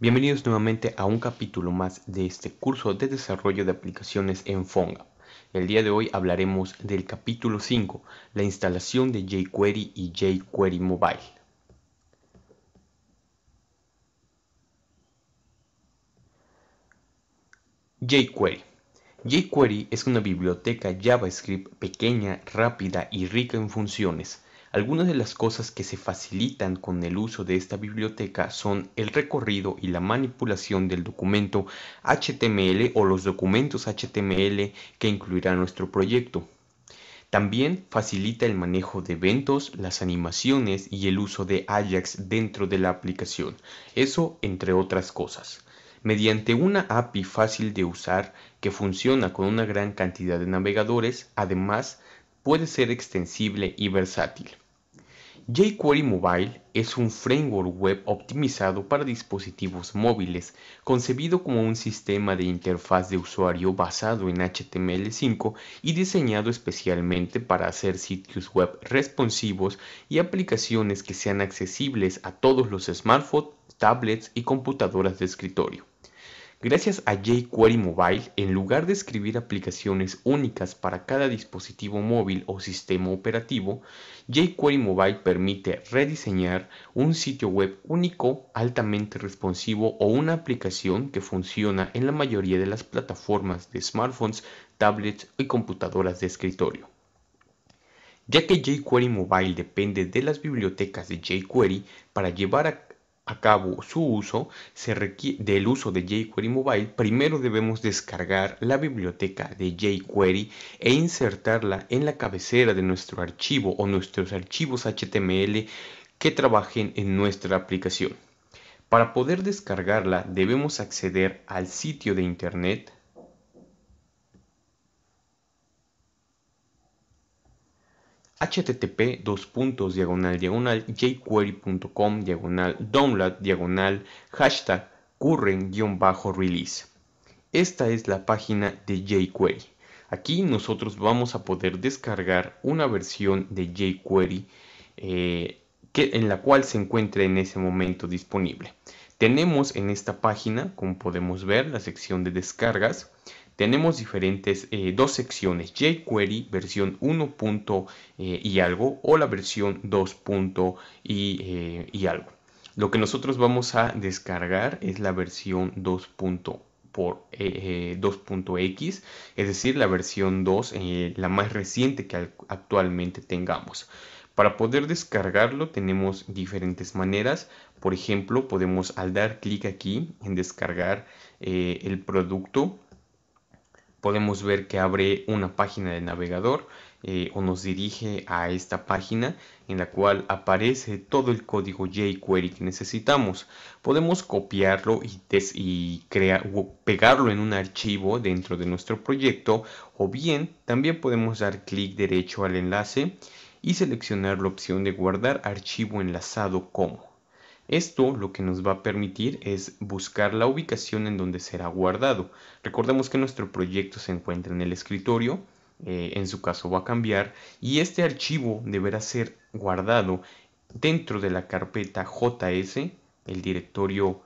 Bienvenidos nuevamente a un capítulo más de este curso de desarrollo de aplicaciones en Fonga. El día de hoy hablaremos del capítulo 5, la instalación de jQuery y jQuery Mobile. jQuery. jQuery es una biblioteca JavaScript pequeña, rápida y rica en funciones algunas de las cosas que se facilitan con el uso de esta biblioteca son el recorrido y la manipulación del documento HTML o los documentos HTML que incluirá nuestro proyecto. También facilita el manejo de eventos, las animaciones y el uso de Ajax dentro de la aplicación, eso entre otras cosas. Mediante una API fácil de usar que funciona con una gran cantidad de navegadores, además puede ser extensible y versátil jQuery Mobile es un framework web optimizado para dispositivos móviles, concebido como un sistema de interfaz de usuario basado en HTML5 y diseñado especialmente para hacer sitios web responsivos y aplicaciones que sean accesibles a todos los smartphones, tablets y computadoras de escritorio. Gracias a jQuery Mobile, en lugar de escribir aplicaciones únicas para cada dispositivo móvil o sistema operativo, jQuery Mobile permite rediseñar un sitio web único, altamente responsivo o una aplicación que funciona en la mayoría de las plataformas de smartphones, tablets y computadoras de escritorio. Ya que jQuery Mobile depende de las bibliotecas de jQuery para llevar a a cabo su uso se del uso de jQuery Mobile, primero debemos descargar la biblioteca de jQuery e insertarla en la cabecera de nuestro archivo o nuestros archivos HTML que trabajen en nuestra aplicación. Para poder descargarla debemos acceder al sitio de internet http dos puntos diagonal diagonal jquery.com diagonal download diagonal hashtag current-release. Esta es la página de jQuery. Aquí nosotros vamos a poder descargar una versión de jQuery eh, que, en la cual se encuentra en ese momento disponible. Tenemos en esta página, como podemos ver, la sección de descargas tenemos diferentes eh, dos secciones, jQuery versión 1. Eh, y algo o la versión 2. Eh, y, algo. Lo que nosotros vamos a descargar es la versión 2 por 2.x, es decir, la versión 2, la más reciente que actualmente tengamos. Para poder descargarlo tenemos diferentes maneras, por ejemplo, podemos al dar clic aquí en descargar el producto podemos ver que abre una página de navegador eh, o nos dirige a esta página en la cual aparece todo el código jQuery que necesitamos. Podemos copiarlo y, pegarlo en un archivo dentro de nuestro proyecto o bien también podemos dar clic derecho al enlace y seleccionar la opción de guardar archivo enlazado como. Esto lo que nos va a permitir es buscar la ubicación en donde será guardado. Recordemos que nuestro proyecto se encuentra en el escritorio, eh, en su caso va a cambiar, y este archivo deberá ser guardado dentro de la carpeta JS, el directorio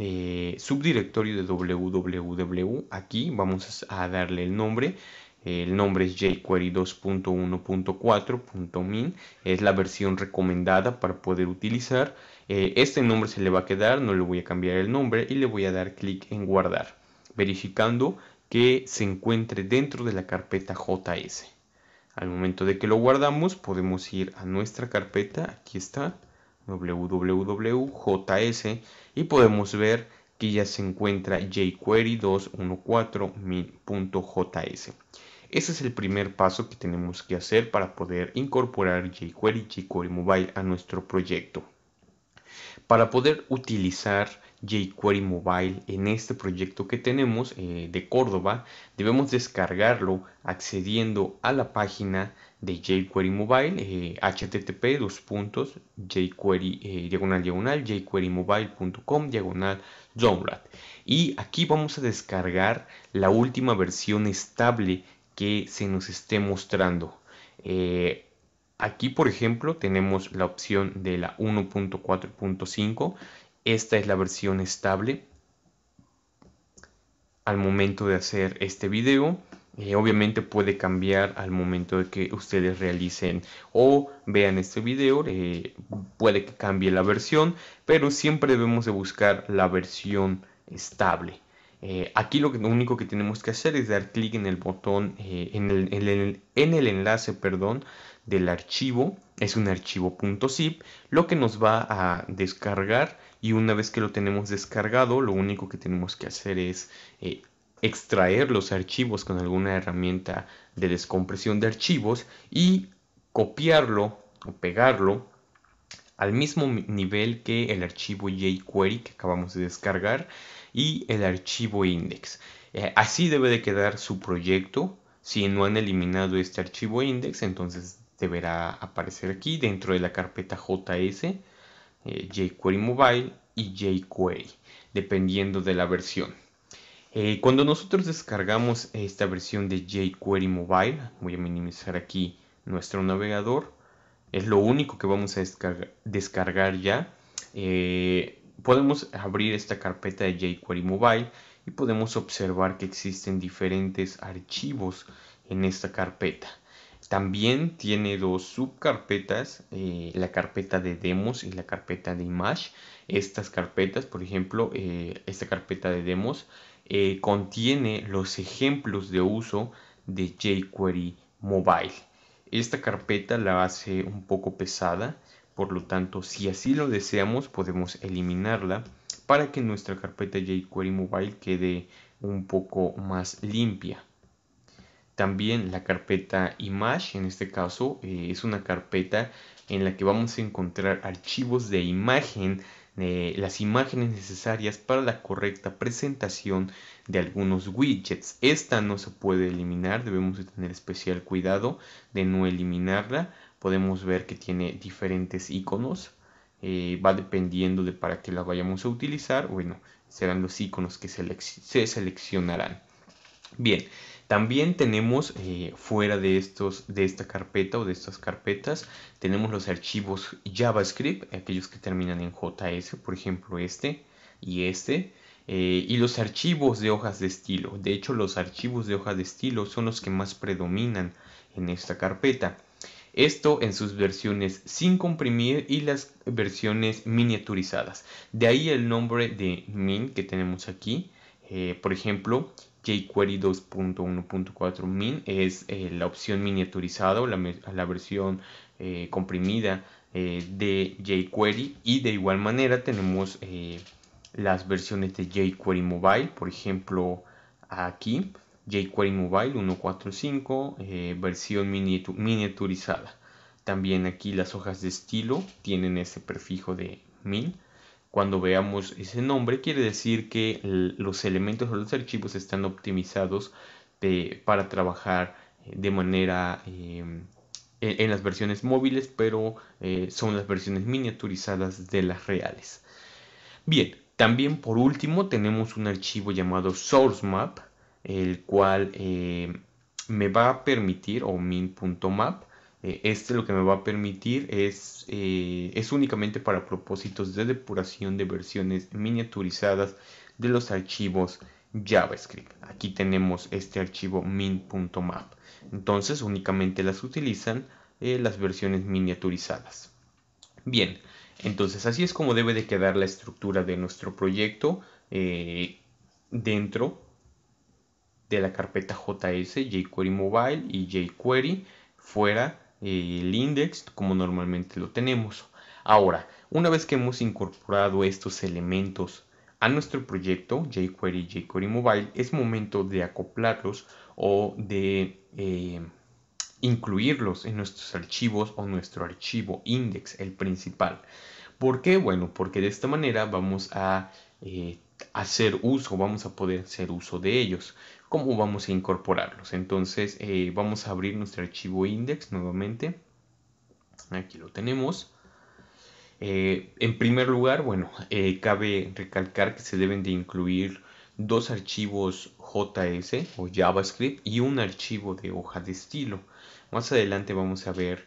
eh, subdirectorio de www. Aquí vamos a darle el nombre. El nombre es jQuery 2.1.4.min, es la versión recomendada para poder utilizar eh, este nombre se le va a quedar, no le voy a cambiar el nombre y le voy a dar clic en guardar, verificando que se encuentre dentro de la carpeta JS. Al momento de que lo guardamos podemos ir a nuestra carpeta, aquí está, www.js y podemos ver que ya se encuentra jQuery 214.js. Ese es el primer paso que tenemos que hacer para poder incorporar jQuery jQuery Mobile a nuestro proyecto. Para poder utilizar jQuery Mobile en este proyecto que tenemos eh, de Córdoba, debemos descargarlo accediendo a la página de jQuery Mobile, eh, http dos jQuery, eh, diagonal, diagonal, jQueryMobile.com, diagonal, download. Y aquí vamos a descargar la última versión estable que se nos esté mostrando. Aquí, por ejemplo, tenemos la opción de la 1.4.5. Esta es la versión estable. Al momento de hacer este video, eh, obviamente puede cambiar al momento de que ustedes realicen o vean este video. Eh, puede que cambie la versión, pero siempre debemos de buscar la versión estable. Eh, aquí lo, único que tenemos que hacer es dar clic en el botón, en el, en el enlace, perdón, del archivo, es un archivo .zip, lo que nos va a descargar y una vez que lo tenemos descargado, lo único que tenemos que hacer es eh, extraer los archivos con alguna herramienta de descompresión de archivos y copiarlo o pegarlo al mismo nivel que el archivo jQuery que acabamos de descargar y el archivo index. Eh, así debe de quedar su proyecto. Si no han eliminado este archivo index, entonces deberá aparecer aquí dentro de la carpeta JS, eh, jQuery Mobile y jQuery, dependiendo de la versión. Eh, cuando nosotros descargamos esta versión de jQuery Mobile, voy a minimizar aquí nuestro navegador, es lo único que vamos a descargar ya. Eh, podemos abrir esta carpeta de jQuery Mobile y podemos observar que existen diferentes archivos en esta carpeta. También tiene dos subcarpetas, eh, la carpeta de demos y la carpeta de image. Estas carpetas, por ejemplo, eh, esta carpeta de demos eh, contiene los ejemplos de uso de jQuery Mobile. Esta carpeta la hace un poco pesada, por lo tanto, si así lo deseamos, podemos eliminarla para que nuestra carpeta jQuery Mobile quede un poco más limpia. También la carpeta image, en este caso, eh, es una carpeta en la que vamos a encontrar archivos de imagen, eh, las imágenes necesarias para la correcta presentación de algunos widgets. Esta no se puede eliminar, debemos de tener especial cuidado de no eliminarla. Podemos ver que tiene diferentes iconos, eh, va dependiendo de para qué la vayamos a utilizar. Bueno, serán los iconos que se seleccionarán. Bien, también tenemos eh, fuera de, estos, de esta carpeta o de estas carpetas, tenemos los archivos JavaScript, aquellos que terminan en JS, por ejemplo este y este, eh, y los archivos de hojas de estilo. De hecho, los archivos de hojas de estilo son los que más predominan en esta carpeta. Esto en sus versiones sin comprimir y las versiones miniaturizadas. De ahí el nombre de min que tenemos aquí eh, por ejemplo, jQuery 2.1.4 min es eh, la opción miniaturizada la, versión eh, comprimida de jQuery y de igual manera tenemos las versiones de jQuery Mobile, por ejemplo aquí jQuery Mobile 1.4.5 versión miniaturizada. También aquí las hojas de estilo tienen ese prefijo de min. Cuando veamos ese nombre, quiere decir que los elementos o los archivos están optimizados para trabajar eh, de manera em, e-, en, las versiones móviles, pero eh, son las versiones miniaturizadas de las reales. Bien, también por último tenemos un archivo llamado source map, el cual em, me va a permitir, o min.map, eh, este lo que me va a permitir es, eh, es únicamente para propósitos de depuración de versiones miniaturizadas de los archivos JavaScript. Aquí tenemos este archivo min.map. Entonces únicamente las utilizan eh, las versiones miniaturizadas. Bien, entonces así es como debe de quedar la estructura de nuestro proyecto dentro de la carpeta JS, jQuery Mobile y jQuery fuera el index como normalmente lo tenemos. Ahora, una vez que hemos incorporado estos elementos a nuestro proyecto jQuery jQuery Mobile, es momento de acoplarlos o de eh, incluirlos en nuestros archivos o nuestro archivo index, el principal. porque Bueno, porque de esta manera vamos a eh, hacer uso, vamos a poder hacer uso de ellos cómo vamos a incorporarlos. Entonces eh, vamos a abrir nuestro archivo index nuevamente. Aquí lo tenemos. Eh, en primer lugar, bueno, eh, cabe recalcar que se deben de incluir dos archivos JS o JavaScript y un archivo de hoja de estilo. Más adelante vamos a ver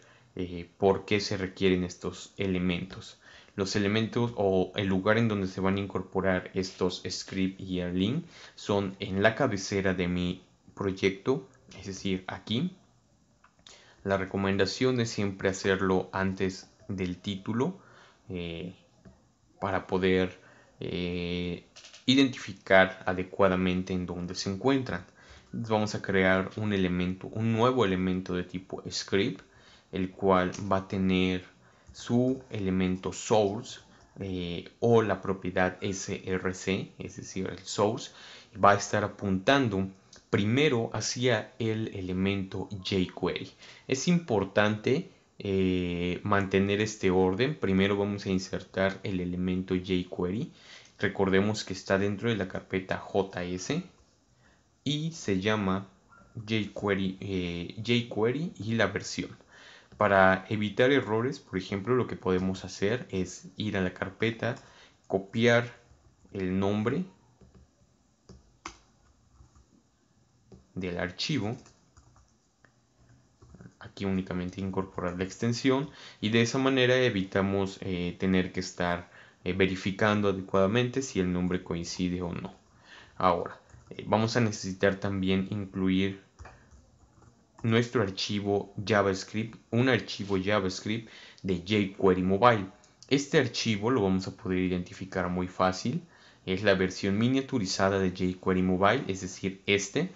por qué se requieren estos elementos. Los elementos o el lugar en donde se van a incorporar estos script y el link son en la cabecera de mi proyecto, es decir, aquí. La recomendación es siempre hacerlo antes del título eh, para poder eh, identificar adecuadamente en dónde se encuentran. Vamos a crear un elemento, un nuevo elemento de tipo script, el cual va a tener su elemento source eh, o la propiedad src, es decir, el source, va a estar apuntando primero hacia el elemento jQuery. Es importante eh, mantener este orden. Primero vamos a insertar el elemento jQuery. Recordemos que está dentro de la carpeta JS y se llama jQuery, eh, jQuery y la versión. Para evitar errores, por ejemplo, lo que podemos hacer es ir a la carpeta, copiar el nombre del archivo aquí únicamente incorporar la extensión y de esa manera evitamos eh, tener que estar eh, verificando adecuadamente si el nombre coincide o no. Ahora, eh, vamos a necesitar también incluir nuestro archivo JavaScript, un archivo JavaScript de jQuery Mobile. Este archivo lo vamos a poder identificar muy fácil. Es la versión miniaturizada de jQuery Mobile, es decir, este.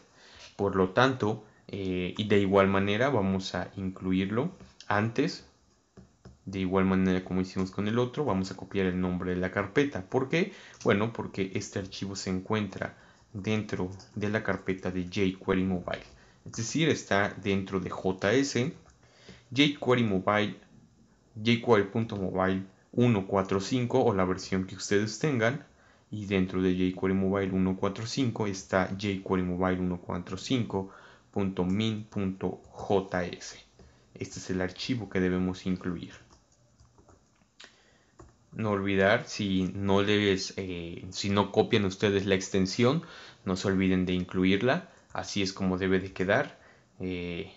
Por lo tanto, eh, y de igual manera vamos a incluirlo antes. De igual manera como hicimos con el otro, vamos a copiar el nombre de la carpeta. ¿Por qué? Bueno, porque este archivo se encuentra dentro de la carpeta de jQuery Mobile es decir, está dentro de JS, jQuery Mobile, jQuery.mobile 1.4.5 o la versión que ustedes tengan, y dentro de jQuery Mobile 1.4.5 está jQuery Mobile 1.4.5.min.js. Este es el archivo que debemos incluir. No olvidar, si no, les, eh, si no copian ustedes la extensión, no se olviden de incluirla así es como debe de quedar eh,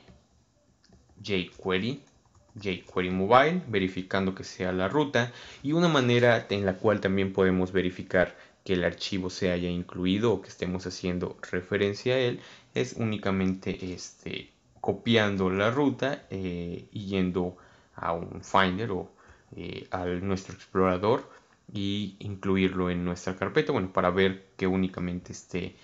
jQuery jQuery Mobile, verificando que sea la ruta y una manera en la cual también podemos verificar que el archivo se haya incluido o que estemos haciendo referencia a él es únicamente este, copiando la ruta eh, y yendo a un Finder o eh, al a nuestro explorador y incluirlo en nuestra carpeta, bueno, para ver que únicamente esté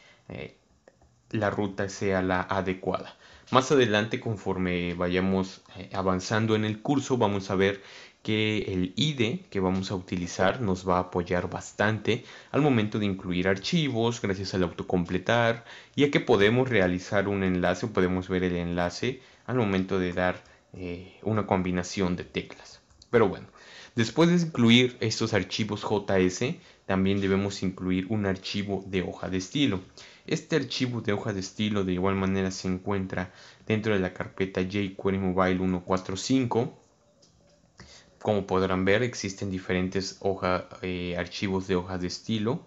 la ruta sea la adecuada. Más adelante, conforme vayamos eh, avanzando en el curso, vamos a ver que el IDE que vamos a utilizar nos va a apoyar bastante al momento de incluir archivos gracias al autocompletar, ya que podemos realizar un enlace podemos ver el enlace al momento de dar eh, una combinación de teclas. Pero bueno, después de incluir estos archivos JS, también debemos incluir un archivo de hoja de estilo. Este archivo de hoja de estilo de igual manera se encuentra dentro de la carpeta jQuery Mobile 145. Como podrán ver, existen diferentes eh, archivos de hojas de estilo.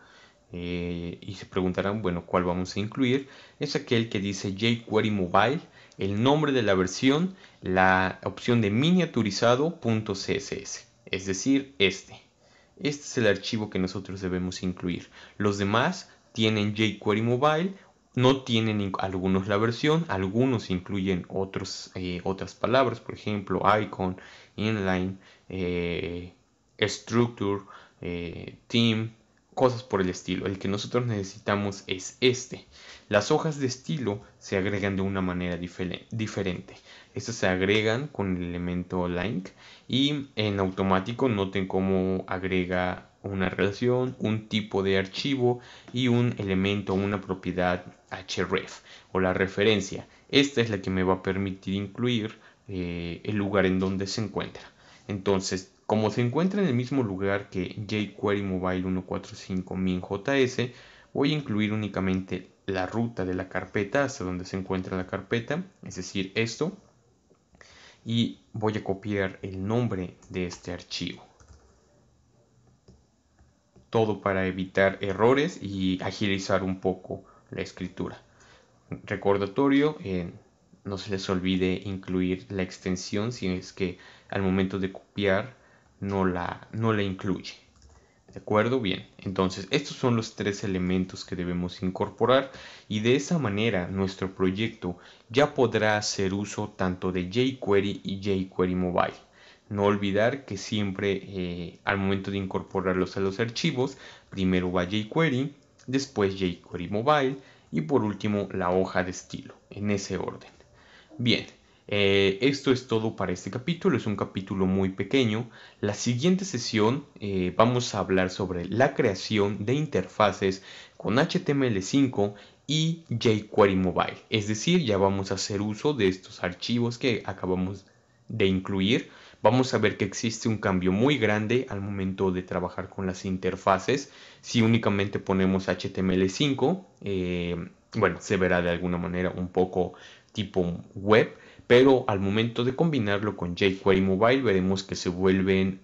Eh, y se preguntarán, bueno, ¿cuál vamos a incluir? Es aquel que dice jQuery Mobile, el nombre de la versión, la opción de miniaturizado.css, es decir, este. Este es el archivo que nosotros debemos incluir. Los demás tienen jQuery Mobile, no tienen algunos la versión, algunos incluyen otros, eh, otras palabras, por ejemplo, icon, inline, eh, structure, eh, team, cosas por el estilo. El que nosotros necesitamos es este. Las hojas de estilo se agregan de una manera diferente. Estas se agregan con el elemento link y en automático noten cómo agrega una relación, un tipo de archivo y un elemento, una propiedad href o la referencia. Esta es la que me va a permitir incluir eh, el lugar en donde se encuentra. Entonces, como se encuentra en el mismo lugar que jQuery Mobile 145 minjs, voy a incluir únicamente la ruta de la carpeta hasta donde se encuentra la carpeta, es decir, esto, y voy a copiar el nombre de este archivo. Todo para evitar errores y agilizar un poco la escritura. Recordatorio, eh, no se les olvide incluir la extensión si es que al momento de copiar no la, no la incluye. ¿De acuerdo? Bien, entonces estos son los tres elementos que debemos incorporar y de esa manera nuestro proyecto ya podrá hacer uso tanto de jQuery y jQuery Mobile. No olvidar que siempre eh, al momento de incorporarlos a los archivos, primero va jQuery, después jQuery Mobile y por último la hoja de estilo, en ese orden. Bien, eh, esto es todo para este capítulo, es un capítulo muy pequeño. La siguiente sesión eh, vamos a hablar sobre la creación de interfaces con HTML5 y jQuery Mobile. Es decir, ya vamos a hacer uso de estos archivos que acabamos de incluir. Vamos a ver que existe un cambio muy grande al momento de trabajar con las interfaces. Si únicamente ponemos HTML5, eh, bueno, se verá de alguna manera un poco tipo web pero al momento de combinarlo con jQuery Mobile veremos que se vuelven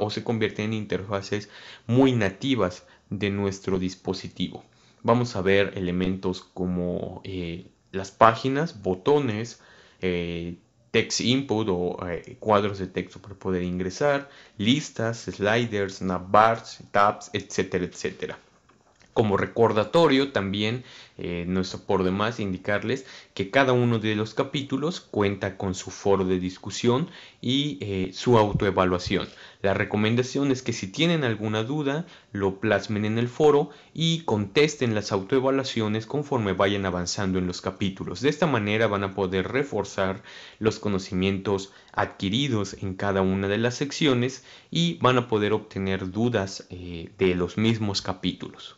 o se convierten en interfaces muy nativas de nuestro dispositivo. Vamos a ver elementos como eh, las páginas, botones, eh, text input o eh, cuadros de texto para poder ingresar, listas, sliders, navbars, tabs, etcétera, etcétera. Como recordatorio también, eh, no es por demás indicarles que cada uno de los capítulos cuenta con su foro de discusión y eh, su autoevaluación. La recomendación es que si tienen alguna duda, lo plasmen en el foro y contesten las autoevaluaciones conforme vayan avanzando en los capítulos. De esta manera van a poder reforzar los conocimientos adquiridos en cada una de las secciones y van a poder obtener dudas eh, de los mismos capítulos.